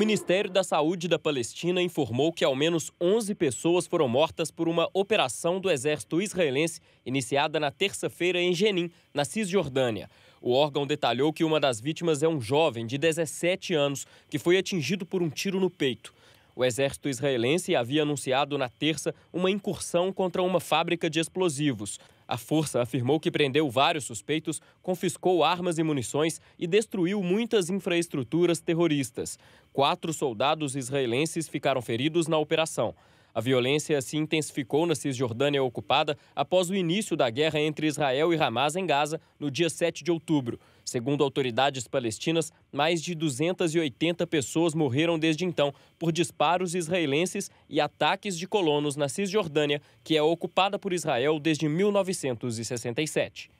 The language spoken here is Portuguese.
Ministério da Saúde da Palestina informou que ao menos 11 pessoas foram mortas por uma operação do exército israelense iniciada na terça-feira em Jenin, na Cisjordânia. O órgão detalhou que uma das vítimas é um jovem de 17 anos que foi atingido por um tiro no peito. O exército israelense havia anunciado na terça uma incursão contra uma fábrica de explosivos. A força afirmou que prendeu vários suspeitos, confiscou armas e munições e destruiu muitas infraestruturas terroristas. Quatro soldados israelenses ficaram feridos na operação. A violência se intensificou na Cisjordânia ocupada após o início da guerra entre Israel e Hamas em Gaza no dia 7 de outubro. Segundo autoridades palestinas, mais de 280 pessoas morreram desde então por disparos israelenses e ataques de colonos na Cisjordânia, que é ocupada por Israel desde 1967.